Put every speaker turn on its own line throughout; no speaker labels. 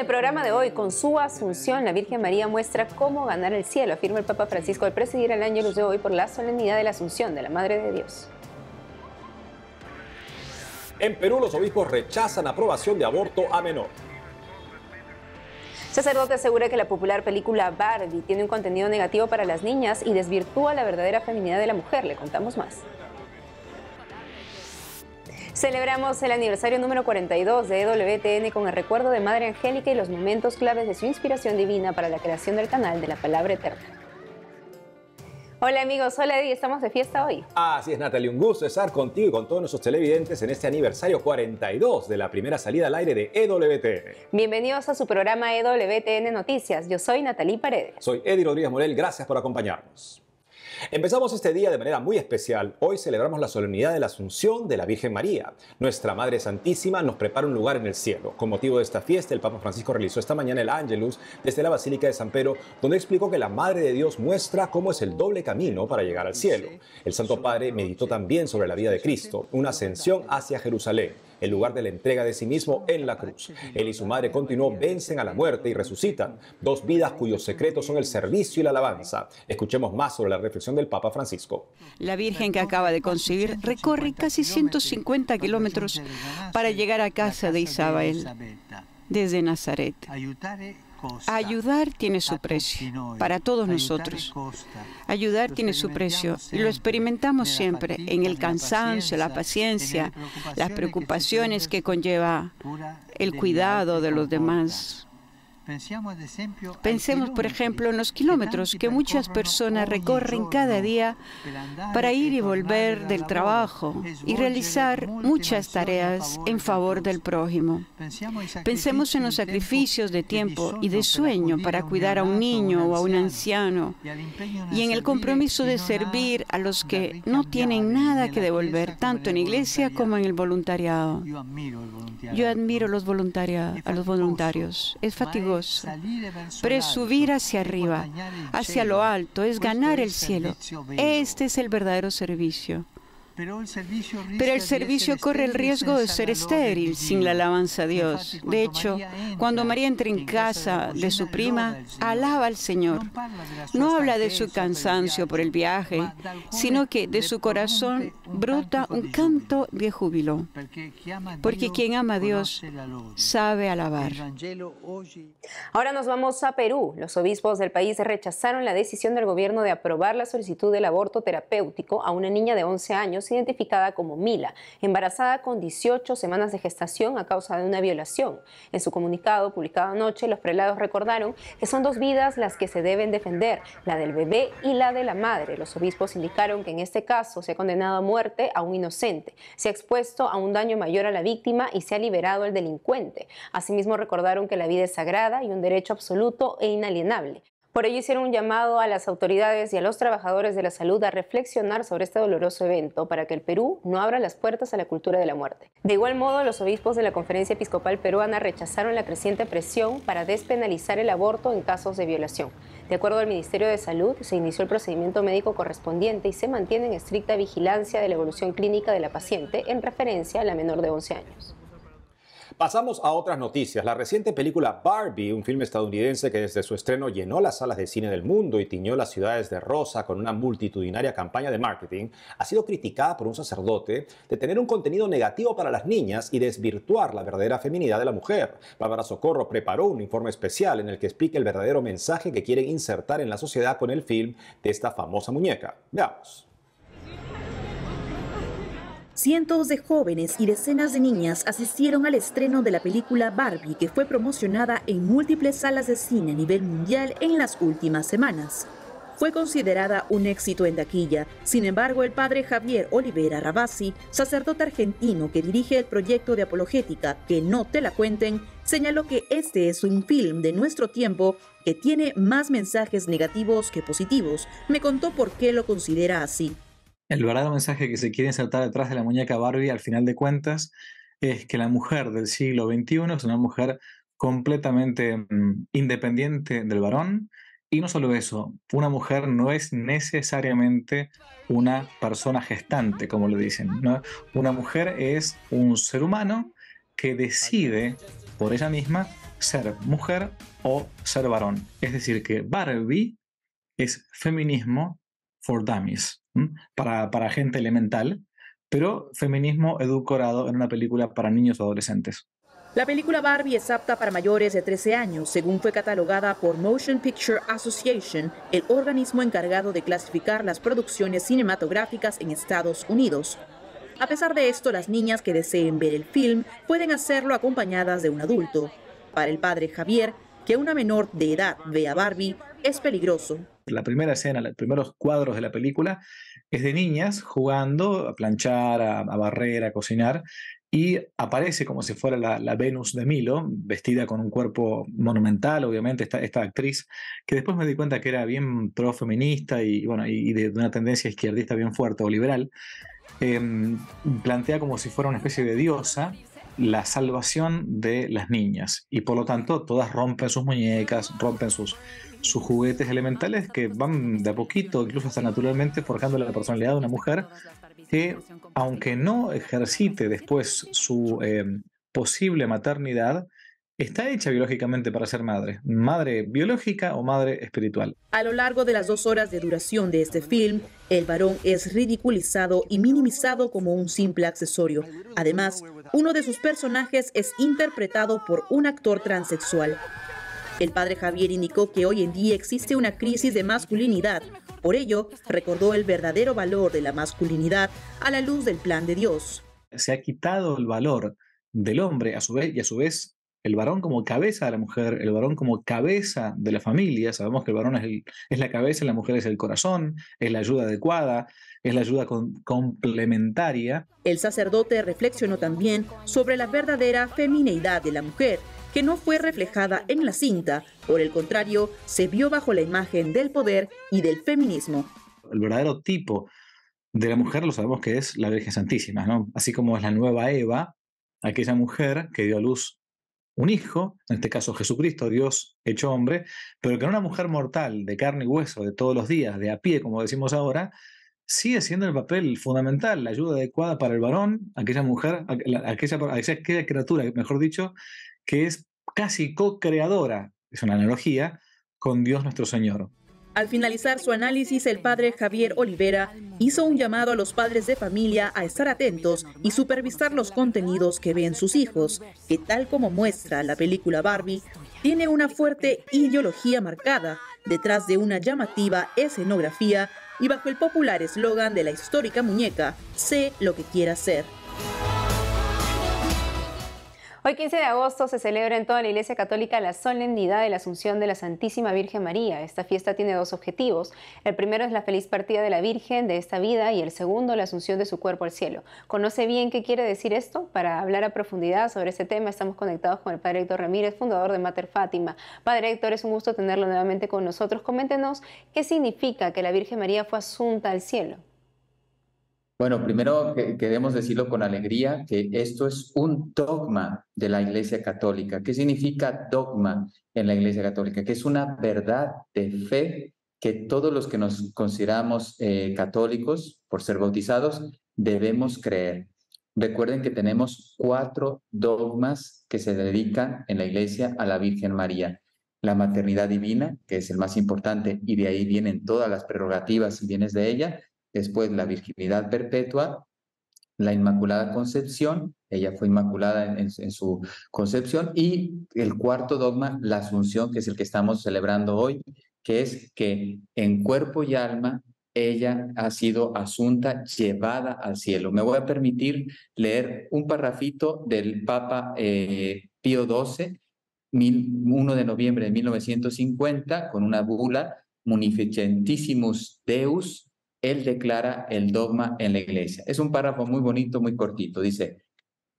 En el programa de hoy, con su asunción, la Virgen María muestra cómo ganar el cielo, afirma el Papa Francisco al presidir el Luz de hoy por la solemnidad de la Asunción de la Madre de Dios.
En Perú, los obispos rechazan aprobación de aborto a menor.
Sacerdote asegura que la popular película Barbie tiene un contenido negativo para las niñas y desvirtúa la verdadera feminidad de la mujer. Le contamos más. Celebramos el aniversario número 42 de EWTN con el recuerdo de Madre Angélica y los momentos claves de su inspiración divina para la creación del canal de la Palabra Eterna. Hola amigos, hola Eddie, estamos de fiesta hoy.
Así es Natalie, un gusto estar contigo y con todos nuestros televidentes en este aniversario 42 de la primera salida al aire de EWTN.
Bienvenidos a su programa EWTN Noticias, yo soy Natalie Paredes.
Soy Eddie Rodríguez Morel, gracias por acompañarnos. Empezamos este día de manera muy especial. Hoy celebramos la solemnidad de la Asunción de la Virgen María. Nuestra Madre Santísima nos prepara un lugar en el cielo. Con motivo de esta fiesta, el Papa Francisco realizó esta mañana el Angelus desde la Basílica de San Pedro, donde explicó que la Madre de Dios muestra cómo es el doble camino para llegar al cielo. El Santo Padre meditó también sobre la vida de Cristo, una ascensión hacia Jerusalén el lugar de la entrega de sí mismo en la cruz. Él y su madre continuó, vencen a la muerte y resucitan, dos vidas cuyos secretos son el servicio y la alabanza. Escuchemos más sobre la reflexión del Papa Francisco.
La Virgen que acaba de concebir recorre casi 150 kilómetros para llegar a casa de Isabel desde Nazaret.
Ayudar tiene su precio para todos nosotros. Ayudar tiene su precio y lo
experimentamos siempre en el cansancio, la paciencia, las preocupaciones que conlleva el cuidado de los demás. Pensemos, por ejemplo, en los kilómetros que muchas personas recorren cada día para ir y volver del trabajo y realizar muchas tareas en favor del prójimo. Pensemos en los sacrificios de tiempo y de sueño para cuidar a un niño o a un anciano y en el compromiso de servir a los que no tienen nada que devolver, tanto en iglesia como en el voluntariado. Yo admiro los a los voluntarios. Es fatigoso Presubir hacia arriba, hacia lo alto, es ganar el cielo. Este es el verdadero servicio.
Pero el servicio, corre el riesgo de ser
estéril sin la alabanza a Dios. De hecho, cuando María entra en casa de su prima, alaba al Señor. No habla de su cansancio por el viaje, sino que de su corazón brota un canto de júbilo. Porque quien ama a Dios sabe alabar. Ahora nos vamos a Perú.
Los obispos del país rechazaron la decisión del gobierno de aprobar la solicitud del aborto terapéutico a una niña de 11 años identificada como Mila, embarazada con 18 semanas de gestación a causa de una violación. En su comunicado publicado anoche, los prelados recordaron que son dos vidas las que se deben defender, la del bebé y la de la madre. Los obispos indicaron que en este caso se ha condenado a muerte a un inocente, se ha expuesto a un daño mayor a la víctima y se ha liberado al delincuente. Asimismo, recordaron que la vida es sagrada y un derecho absoluto e inalienable. Por ello hicieron un llamado a las autoridades y a los trabajadores de la salud a reflexionar sobre este doloroso evento para que el Perú no abra las puertas a la cultura de la muerte. De igual modo, los obispos de la Conferencia Episcopal Peruana rechazaron la creciente presión para despenalizar el aborto en casos de violación. De acuerdo al Ministerio de Salud, se inició el procedimiento médico correspondiente y se mantiene en estricta vigilancia de la evolución clínica de la paciente en referencia a la menor de 11 años.
Pasamos a otras noticias. La reciente película Barbie, un filme estadounidense que desde su estreno llenó las salas de cine del mundo y tiñó las ciudades de rosa con una multitudinaria campaña de marketing, ha sido criticada por un sacerdote de tener un contenido negativo para las niñas y desvirtuar la verdadera feminidad de la mujer. Bárbara Socorro preparó un informe especial en el que explica el verdadero mensaje que quieren insertar en la sociedad con el film de esta famosa muñeca. Veamos.
Cientos de jóvenes y decenas de niñas asistieron al estreno de la película Barbie, que fue promocionada en múltiples salas de cine a nivel mundial en las últimas semanas. Fue considerada un éxito en taquilla, sin embargo el padre Javier Olivera Rabasi, sacerdote argentino que dirige el proyecto de apologética Que no te la cuenten, señaló que este es un film de nuestro tiempo que tiene más mensajes negativos que positivos. Me contó por qué lo considera así.
El verdadero mensaje que se quiere insertar detrás de la muñeca Barbie, al final de cuentas, es que la mujer del siglo XXI es una mujer completamente mm, independiente del varón. Y no solo eso, una mujer no es necesariamente una persona gestante, como le dicen. Una mujer es un ser humano que decide por ella misma ser mujer o ser varón. Es decir, que Barbie es feminismo for Dummies, para, para gente elemental, pero feminismo edulcorado en una película para niños o adolescentes.
La película Barbie es apta para mayores de 13 años, según fue catalogada por Motion Picture Association, el organismo encargado de clasificar las producciones cinematográficas en Estados Unidos. A pesar de esto, las niñas que deseen ver el film pueden hacerlo acompañadas de un adulto. Para el padre Javier, que una menor de edad vea Barbie es peligroso
la primera escena, los primeros cuadros de la película, es de niñas jugando a planchar, a, barrer, a cocinar, y aparece como si fuera la, Venus de Milo, vestida con un cuerpo monumental, obviamente, esta, esta actriz, que después me di cuenta que era bien feminista y, bueno, y de, una tendencia izquierdista bien fuerte o liberal, em, plantea como si fuera una especie de diosa la salvación de las niñas y por lo tanto todas rompen sus muñecas, rompen sus, sus juguetes elementales que van de a poquito, incluso hasta naturalmente forjando la personalidad de una mujer que aunque no ejercite después su eh, posible maternidad, está hecha biológicamente para ser madre, madre biológica o madre espiritual.
A lo largo de las dos horas de duración de este film, el varón es ridiculizado y minimizado como un simple accesorio. Además, uno de sus personajes es interpretado por un actor transexual. El padre Javier indicó que hoy en día existe una crisis de masculinidad. Por ello, recordó el verdadero valor de la masculinidad a la luz del plan de Dios.
Se ha quitado el valor del hombre a su vez y a su vez el varón como cabeza de la mujer, el varón como cabeza de la familia. Sabemos que el varón es, el, es la cabeza, la mujer es el corazón, es la ayuda adecuada, es la
ayuda complementaria. El sacerdote reflexionó también sobre la verdadera femineidad de la mujer, que no fue reflejada en la cinta, por el contrario, se vio bajo la imagen del poder y del feminismo.
El verdadero tipo de la mujer lo sabemos que es la Virgen Santísima, ¿no? Así como es la nueva Eva, aquella mujer que dio a luz un hijo, en este caso Jesucristo, Dios hecho hombre, pero que era una mujer mortal de carne y hueso de todos los días, de a pie, como decimos ahora, sigue siendo el papel fundamental, la ayuda adecuada para el varón, aquella mujer, aquella, aquella criatura, mejor dicho, que es casi co-creadora, es una analogía, con Dios nuestro Señor.
Al finalizar su análisis, el padre Javier Olivera hizo un llamado a los padres de familia a estar atentos y supervisar los contenidos que ven sus hijos, que tal como muestra la película Barbie, tiene una fuerte ideología marcada detrás de una llamativa escenografía y bajo el popular eslogan de la histórica muñeca, sé lo que quieras ser.
Hoy 15 de agosto se celebra en toda la Iglesia Católica la solemnidad de la Asunción de la Santísima Virgen María. Esta fiesta tiene dos objetivos. El primero es la feliz partida de la Virgen de esta vida y el segundo la Asunción de su cuerpo al cielo. ¿Conoce bien qué quiere decir esto? Para hablar a profundidad sobre este tema estamos conectados con el Padre Héctor Ramírez, fundador de Mater Fátima. Padre Héctor, es un gusto tenerlo nuevamente con nosotros. Coméntenos qué significa que la Virgen María fue asunta al cielo.
Bueno, primero queremos decirlo con alegría que esto es un dogma de la Iglesia Católica. ¿Qué significa dogma en la Iglesia Católica? Que es una verdad de fe que todos los que nos consideramos eh, católicos por ser bautizados debemos creer. Recuerden que tenemos cuatro dogmas que se dedican en la Iglesia a la Virgen María. La maternidad divina, que es el más importante, y de ahí vienen todas las prerrogativas y bienes de ella después la virginidad perpetua, la Inmaculada Concepción, ella fue inmaculada en, su concepción, y el cuarto dogma, la Asunción, que es el que estamos celebrando hoy, que es que en cuerpo y alma ella ha sido asunta, llevada al cielo. Me voy a permitir leer un parrafito del Papa eh, Pío XII, 1 de noviembre de 1950, con una bula, Munificentissimus Deus, él declara el dogma en la iglesia. Es un párrafo muy bonito, muy cortito. Dice,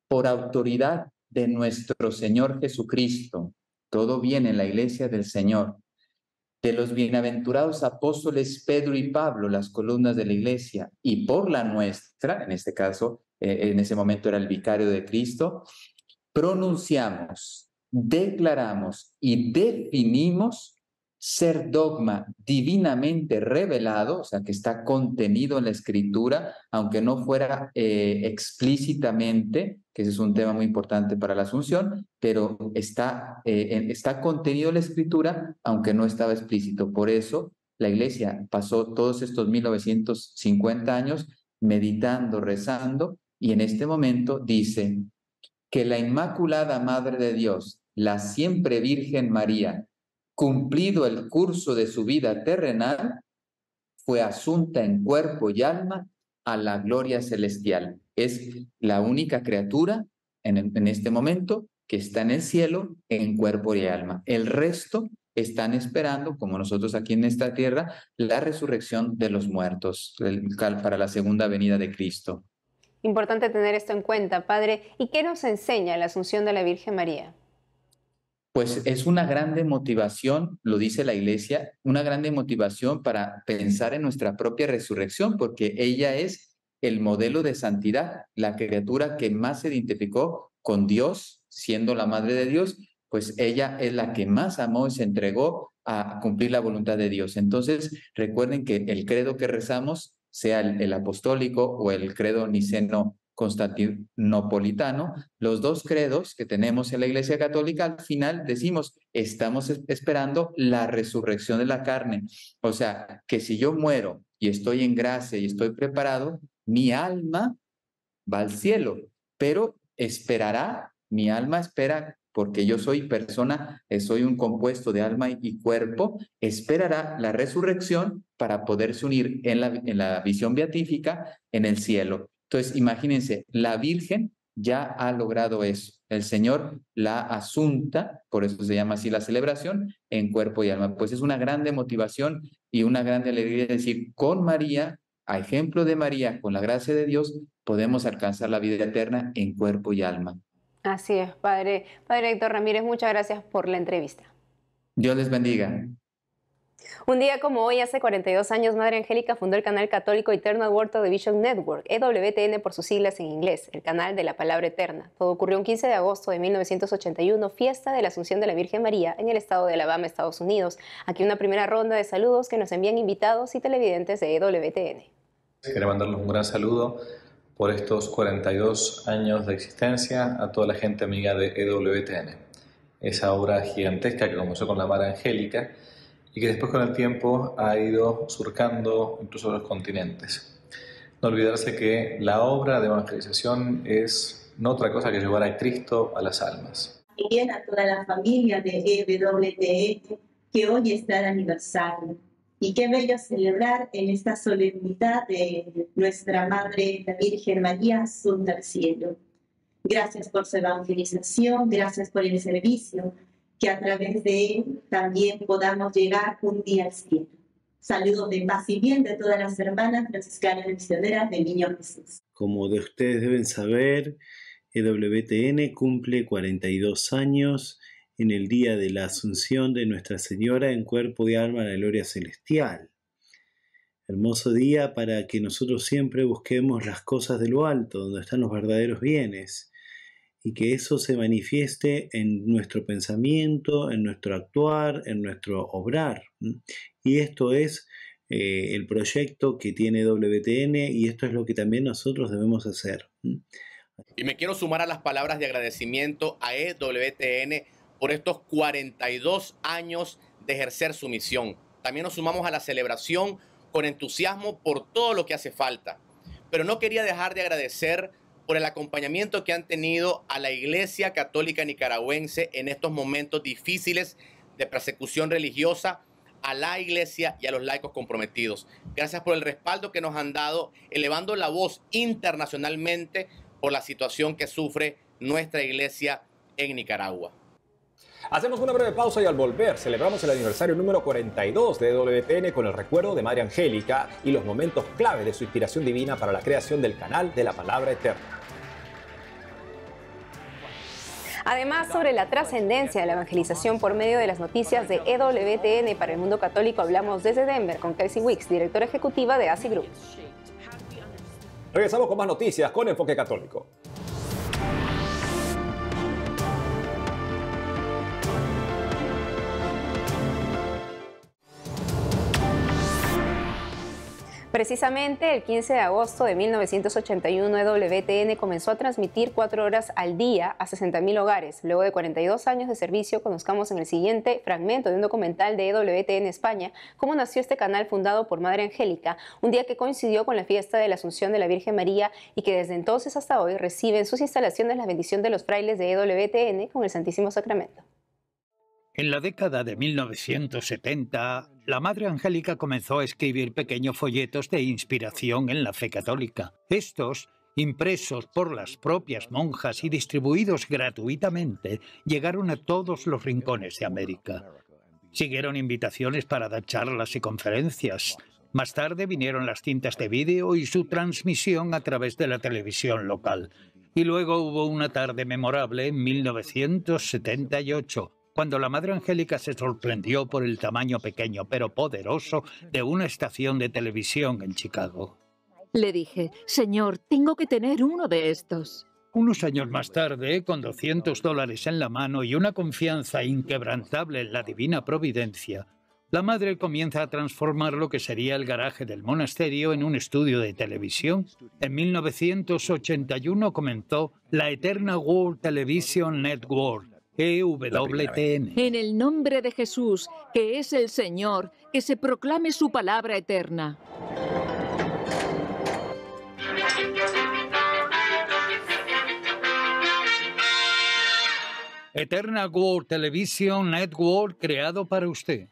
por autoridad de nuestro Señor Jesucristo, todo viene en la iglesia del Señor. De los bienaventurados apóstoles Pedro y Pablo, las columnas de la iglesia, y por la nuestra, en este caso, eh, en ese momento era el vicario de Cristo, pronunciamos, declaramos y definimos ser dogma divinamente revelado, o sea, que está contenido en la escritura, aunque no fuera eh, explícitamente, que ese es un tema muy importante para la Asunción, pero está, eh, está contenido en la escritura, aunque no estaba explícito. Por eso la iglesia pasó todos estos 1950 años meditando, rezando, y en este momento dice que la Inmaculada Madre de Dios, la siempre Virgen María, cumplido el curso de su vida terrenal, fue asunta en cuerpo y alma a la gloria celestial. Es la única criatura en, este momento que está en el cielo en cuerpo y alma. El resto están esperando, como nosotros aquí en esta tierra, la resurrección de los muertos para la segunda venida de Cristo.
Importante tener esto en cuenta, Padre. ¿Y qué nos enseña la Asunción de la Virgen María?
pues es una grande motivación, lo dice la iglesia, una grande motivación para pensar en nuestra propia resurrección, porque ella es el modelo de santidad, la criatura que más se identificó con Dios, siendo la madre de Dios, pues ella es la que más amó y se entregó a cumplir la voluntad de Dios. Entonces, recuerden que el credo que rezamos, sea el, el apostólico o el credo niceno constantinopolitano, los dos credos que tenemos en la Iglesia Católica, al final decimos, estamos esperando la resurrección de la carne. O sea, que si yo muero y estoy en gracia y estoy preparado, mi alma va al cielo, pero esperará, mi alma espera, porque yo soy persona, soy un compuesto de alma y cuerpo, esperará la resurrección para poderse unir en la, en la visión beatífica en el cielo. Entonces, imagínense, la Virgen ya ha logrado eso. El Señor la asunta, por eso se llama así la celebración, en cuerpo y alma. Pues es una grande motivación y una grande alegría decir, con María, a ejemplo de María, con la gracia de Dios, podemos alcanzar la vida eterna en cuerpo y alma.
Así es, Padre. Padre Héctor Ramírez, muchas gracias por la entrevista.
Dios les bendiga.
Un día como hoy, hace 42 años, Madre Angélica fundó el canal católico Eternal Word Television Network, EWTN por sus siglas en inglés, el canal de la palabra eterna. Todo ocurrió un 15 de agosto de 1981, fiesta de la Asunción de la Virgen María en el estado de Alabama, Estados Unidos. Aquí una primera ronda de saludos que nos envían invitados y televidentes de EWTN.
Quiero mandarles un gran saludo por estos 42 años de existencia a toda la gente amiga de EWTN. Esa obra gigantesca que comenzó con la Madre Angélica y que después con el tiempo ha ido surcando incluso los continentes. No olvidarse que la obra de evangelización es no otra cosa que llevar a Cristo a las almas.
Bien a toda la familia de EWTF e que hoy está de aniversario. Y qué bello celebrar en esta solemnidad de nuestra Madre, la Virgen María, Sunda Cielo. Gracias por su evangelización, gracias por el servicio, que a través de él también podamos llegar un día al cielo. Saludos de paz y bien de todas las hermanas franciscanas misioneras del Niño Jesús.
Como de ustedes deben saber, EWTN cumple 42 años en el día de la Asunción de Nuestra Señora en cuerpo y alma a la gloria celestial. Hermoso día para que nosotros siempre busquemos las cosas de lo alto, donde están los verdaderos bienes y que eso se manifieste en nuestro pensamiento, en nuestro actuar, en nuestro obrar. Y esto es eh, el proyecto que tiene WTN y esto es lo que también nosotros debemos hacer.
Y me quiero sumar a las palabras de agradecimiento a EWTN por estos 42 años de ejercer su misión. También nos sumamos a la celebración con entusiasmo por todo lo que hace falta. Pero no quería dejar de agradecer por el acompañamiento que han tenido a la Iglesia Católica Nicaragüense en estos momentos difíciles de persecución religiosa a la Iglesia y a los laicos comprometidos. Gracias por el respaldo que nos han dado, elevando la voz internacionalmente por la situación que sufre nuestra Iglesia en Nicaragua.
Hacemos una breve pausa y al volver celebramos el aniversario número 42 de EWTN con el recuerdo de María Angélica y los momentos clave de su inspiración divina para la creación del canal de la palabra eterna.
Además, sobre la trascendencia de la evangelización por medio de las noticias de EWTN para el mundo católico, hablamos desde Denver con Casey Wicks, directora ejecutiva de ASI Group.
Regresamos con más noticias con Enfoque Católico.
Precisamente el 15 de agosto de 1981, EWTN comenzó a transmitir cuatro horas al día a 60.000 hogares. Luego de 42 años de servicio, conozcamos en el siguiente fragmento de un documental de EWTN España cómo nació este canal fundado por Madre Angélica, un día que coincidió con la fiesta de la Asunción de la Virgen María y que desde entonces hasta hoy recibe en sus instalaciones la bendición de los frailes de EWTN con el Santísimo Sacramento.
En la década de 1970, la Madre Angélica comenzó a escribir pequeños folletos de inspiración en la fe católica. Estos, impresos por las propias monjas y distribuidos gratuitamente, llegaron a todos los rincones de América. Siguieron invitaciones para dar charlas y conferencias. Más tarde vinieron las cintas de vídeo y su transmisión a través de la televisión local. Y luego hubo una tarde memorable en 1978 cuando la Madre Angélica se sorprendió por el tamaño pequeño pero poderoso de una estación de televisión en Chicago.
Le dije, Señor, tengo que tener uno de estos.
Unos años más tarde, con 200 dólares en la mano y una confianza inquebrantable en la divina providencia, la madre comienza a transformar lo que sería el garaje del monasterio en un estudio de televisión. En 1981 comenzó la Eterna World Television Network, en
el nombre de Jesús, que es el Señor,
que se proclame su palabra eterna.
Eterna World Television Network creado para usted.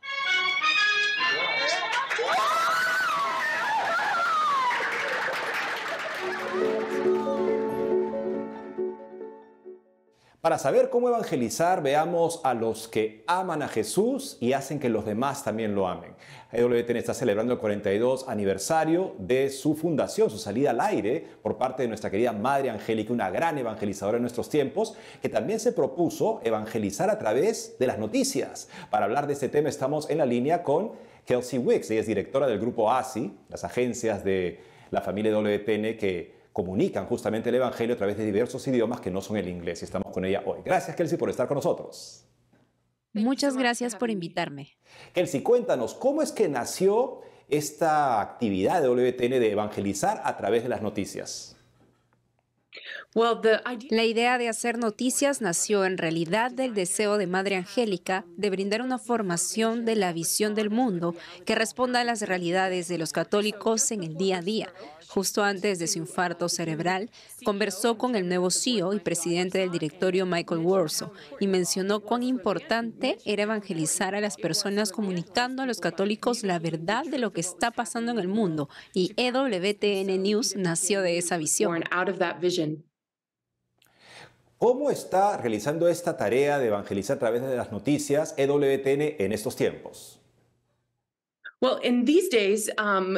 Para saber cómo evangelizar, veamos a los que aman a Jesús y hacen que los demás también lo amen. WTN está celebrando el 42 aniversario de su fundación, su salida al aire por parte de nuestra querida Madre Angélica, una gran evangelizadora en nuestros tiempos, que también se propuso evangelizar a través de las noticias. Para hablar de este tema estamos en la línea con Kelsey Wicks, ella es directora del grupo ASI, las agencias de la familia WTN que comunican justamente el Evangelio a través de diversos idiomas que no son el inglés. Y estamos con ella hoy. Gracias, Kelsey, por estar con nosotros.
Muchas gracias por invitarme.
Kelsey, cuéntanos, ¿cómo es que nació esta actividad de WTN de evangelizar a través de las noticias?
La idea de hacer noticias nació en realidad del deseo de Madre Angélica de brindar una formación de la visión del mundo que responda a las realidades de los católicos en el día a día. Justo antes de su infarto cerebral, conversó con el nuevo CEO y presidente del directorio Michael Warsaw y mencionó cuán importante era evangelizar a las personas comunicando a los católicos la verdad de lo que está pasando en el mundo y EWTN News nació de esa visión.
¿Cómo está realizando esta tarea de evangelizar a través de las noticias EWTN en estos tiempos?
Um,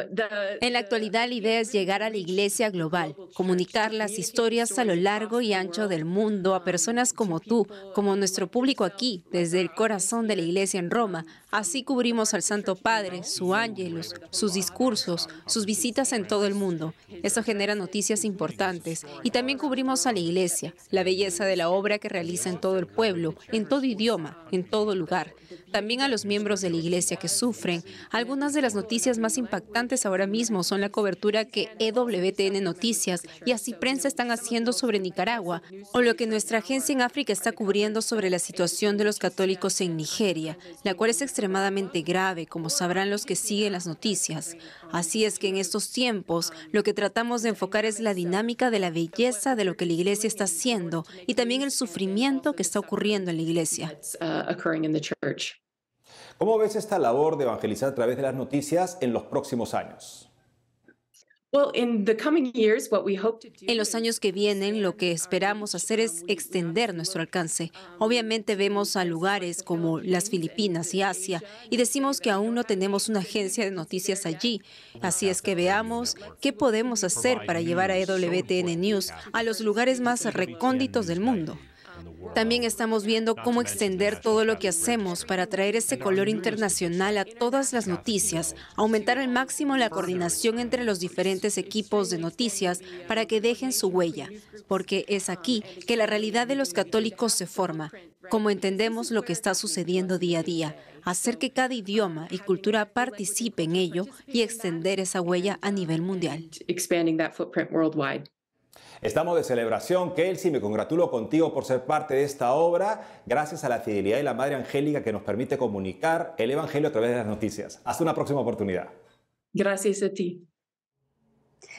en la actualidad la idea es llegar a la iglesia global, comunicar las historias a lo largo y ancho del mundo a personas como tú, como nuestro público aquí, desde el corazón de la iglesia en Roma, Así cubrimos al Santo Padre, su ángelus, sus discursos, sus visitas en todo el mundo. Eso genera noticias importantes. Y también cubrimos a la Iglesia, la belleza de la obra que realiza en todo el pueblo, en todo idioma, en todo lugar. También a los miembros de la Iglesia que sufren. Algunas de las noticias más impactantes ahora mismo son la cobertura que EWTN Noticias y así prensa están haciendo sobre Nicaragua, o lo que nuestra agencia en África está cubriendo sobre la situación de los católicos en Nigeria, la cual es extremadamente grave, como sabrán los que siguen las noticias. Así es que en estos tiempos lo que tratamos de enfocar es la dinámica de la belleza de lo que la iglesia está haciendo y también el sufrimiento que está ocurriendo en la iglesia. Uh,
¿Cómo ves esta labor de evangelizar a través de las noticias en los próximos años?
En los años que vienen, lo que esperamos hacer es extender nuestro alcance. Obviamente vemos a lugares como las Filipinas y Asia y decimos que aún no tenemos una agencia de noticias allí. Así es que veamos qué podemos hacer para llevar a EWTN News a los lugares más recónditos del mundo. También estamos viendo cómo extender todo lo que hacemos para traer ese color internacional a todas las noticias, aumentar al máximo la coordinación entre los diferentes equipos de noticias para que dejen su huella, porque es aquí que la realidad de los católicos se forma, como entendemos lo que está sucediendo día a día, hacer que cada idioma y cultura participe en ello y extender esa huella a nivel mundial.
Estamos de celebración, Kelsey, me congratulo contigo por ser parte de esta obra, gracias a la fidelidad de la Madre Angélica que nos permite comunicar el Evangelio a través de las noticias. Hasta una próxima oportunidad.
Gracias a ti.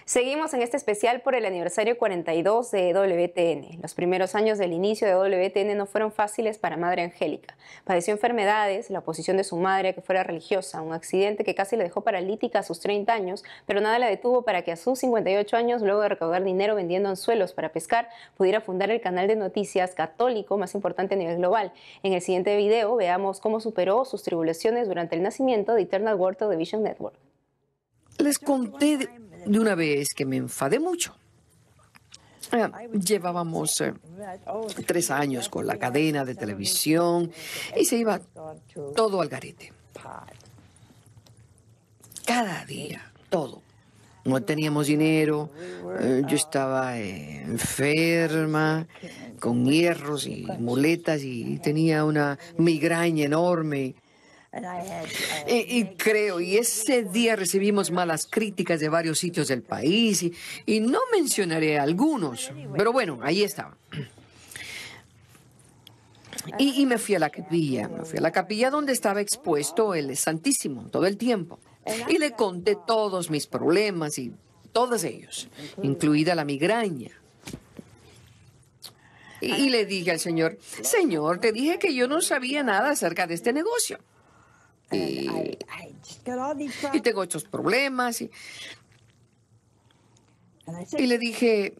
Seguimos en este especial por el aniversario 42 de WTN. Los primeros años del inicio de WTN no fueron fáciles para Madre Angélica. Padeció enfermedades, la oposición de su madre que fuera religiosa, un accidente que casi la dejó paralítica a sus 30 años, pero nada la detuvo para que a sus 58 años, luego de recaudar dinero vendiendo anzuelos para pescar, pudiera fundar el canal de noticias católico más importante a nivel global. En el siguiente video veamos cómo superó sus tribulaciones durante el nacimiento de Eternal World Television Network.
Les conté de una vez que me enfadé mucho. Ah, llevábamos eh, tres años con la cadena de televisión y se iba todo al garete. Cada día, todo. No teníamos dinero, eh, yo estaba eh, enferma, con hierros y muletas y tenía una migraña enorme. Um, y, creo, y ese día recibimos malas críticas de varios sitios del país y, no mencionaré algunos, pero bueno, ahí estaba. Y, me fui a la capilla, me fui a la capilla donde estaba expuesto el Santísimo todo el tiempo. Y le conté todos mis problemas y todos ellos, incluida la migraña. y le dije al Señor, Señor, te dije que yo no sabía nada acerca de este negocio y, tengo estos problemas. Y, y le dije,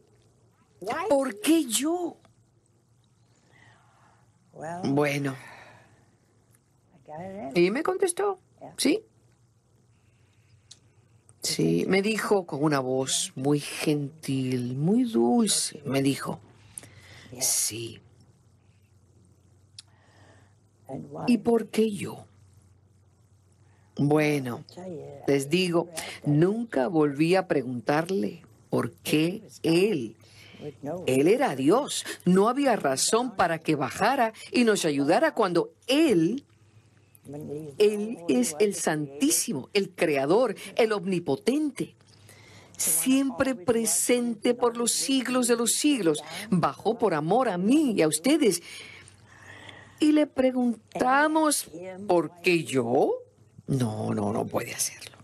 ¿por qué yo? Bueno. Y me contestó, sí. Sí, me dijo con una voz muy gentil, muy dulce, me dijo, sí. ¿Y por qué yo? Bueno, les digo, nunca volví a preguntarle por qué él. Él era Dios. No había razón para que bajara y nos ayudara cuando él él es el ¿eh? Santísimo, el Creador, el Omnipotente, siempre presente por los siglos de los siglos. Bajó por amor a mí y a ustedes. Y le preguntamos, ¿por qué yo? No, no, no puede hacerlo.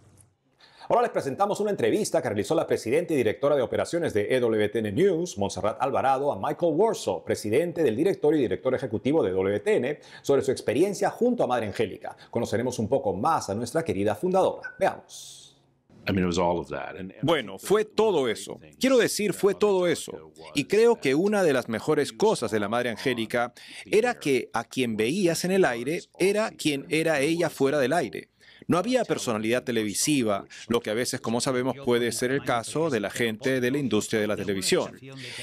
Ahora les presentamos una entrevista que realizó la presidenta y directora de operaciones de EWTN News, Montserrat Alvarado, a Michael Warsaw, presidente del directorio y director ejecutivo de e WTN, sobre su experiencia junto a Madre Angélica. Conoceremos un poco más a nuestra querida fundadora. Veamos. Bueno, fue todo eso. Quiero decir, fue todo eso. Y creo que una de las mejores cosas de la Madre Angélica era que a quien veías en el aire era quien era ella fuera del aire. No había personalidad televisiva, lo que a veces, como sabemos, puede ser el caso de la gente de la industria de la televisión.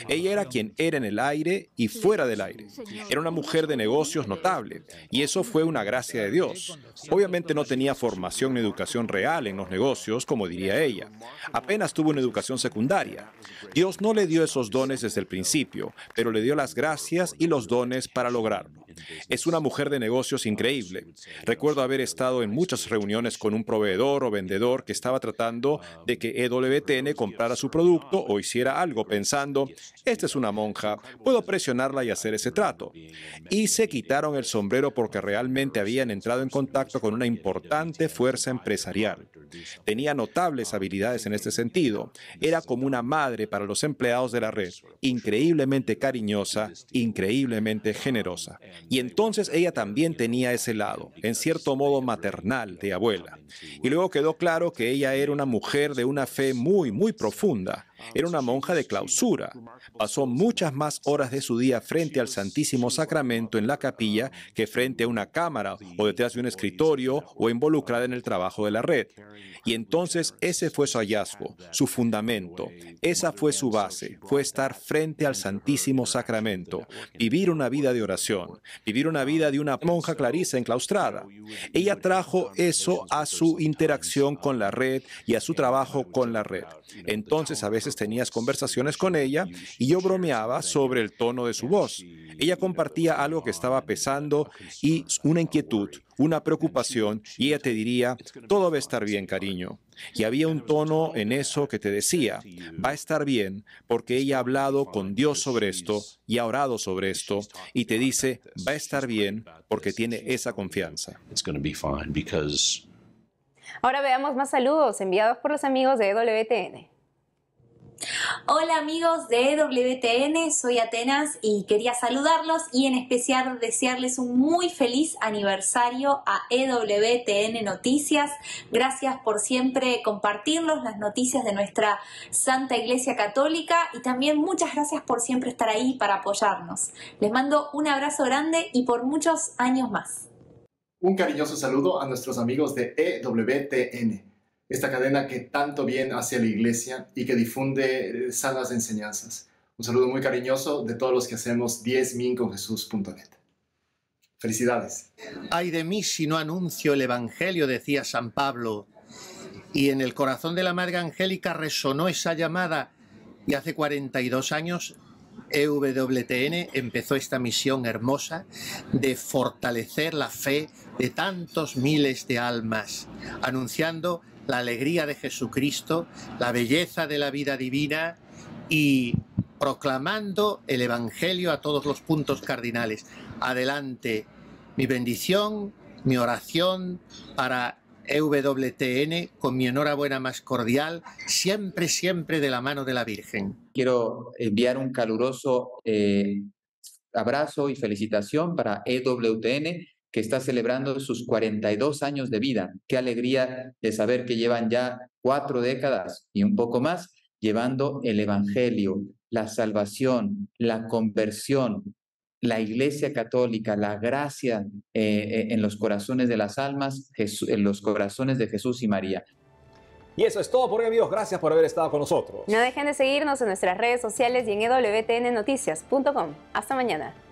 Ella era quien era en el aire y fuera del aire. Era una mujer de negocios notable y eso fue una gracia de Dios. Obviamente no tenía formación ni educación real en los negocios, como diría ella. Apenas tuvo una educación secundaria. Dios no le dio esos dones desde el principio, pero le dio las gracias y los dones para lograrlo. Es una mujer de negocios increíble. Recuerdo haber estado en muchas reuniones con un proveedor o vendedor que estaba tratando um, de que EWTN e comprara su producto o hiciera algo pensando, esta es una monja, puedo presionarla y hacer ese trato. Y se quitaron el sombrero porque realmente habían entrado en contacto con una importante fuerza empresarial. Tenía notables um, habilidades en este sentido. Era como una madre para los empleados de la red, increíblemente cariñosa, increíblemente um, generosa. Y entonces ella también tenía ese lado, en cierto modo maternal, de abuela. Y luego quedó claro que ella era una mujer de una fe muy, muy profunda era una monja de clausura. Pasó muchas más horas de su día frente al Santísimo Sacramento en la capilla que frente a una cámara o detrás de un escritorio o involucrada en el trabajo de la red. Y entonces ese fue su hallazgo, su fundamento, esa fue su base, fue estar frente al Santísimo Sacramento, vivir una vida de oración, vivir una vida de una monja clarisa enclaustrada. Ella trajo eso a su interacción con la red y a su trabajo con la red. Entonces a veces tenías conversaciones con ella y yo bromeaba sobre el tono de su voz. Ella compartía algo que estaba pesando y una inquietud, una preocupación, y ella te diría, todo va a estar bien, cariño. Y había un tono en eso que te decía, va a estar bien, porque ella ha hablado con Dios sobre esto y ha orado sobre esto, y te dice, va a estar bien, porque tiene esa confianza.
Ahora veamos más saludos enviados por los amigos de WTN. Hola amigos de WTN, soy Atenas y quería saludarlos y en especial desearles un muy feliz aniversario a EWTN Noticias. Gracias por siempre compartirnos las noticias de nuestra Santa Iglesia Católica y también muchas gracias por siempre estar ahí para apoyarnos. Les mando un abrazo grande y por muchos años más.
Un cariñoso saludo a nuestros amigos de EWTN esta cadena que tanto bien hace a la iglesia y que difunde eh, sanas enseñanzas. Un saludo muy cariñoso de todos los que hacemos 10000 minconjesúsnet Felicidades.
Ay de mí si no anuncio el Evangelio, decía San Pablo. Y en el corazón de la Madre Angélica resonó esa llamada y hace 42 años EWTN empezó esta misión hermosa de fortalecer la fe de tantos miles de almas, anunciando la alegría de Jesucristo, la belleza de la vida divina y proclamando el Evangelio a todos los puntos cardinales. Adelante, mi bendición, mi oración para EWTN con mi enhorabuena más cordial, siempre, siempre de la mano de la Virgen.
Quiero enviar un caluroso eh, abrazo y felicitación para EWTN que está celebrando sus 42 años de vida. Qué alegría de saber que llevan ya cuatro décadas y un poco más llevando el Evangelio, la salvación, la conversión, la Iglesia Católica, la gracia eh, eh, en los corazones de las almas, en los corazones
de Jesús y María. Y eso es todo por hoy, amigos. Gracias por haber estado con nosotros.
No dejen de seguirnos en nuestras redes sociales y en e wtnnoticias.com. Hasta mañana.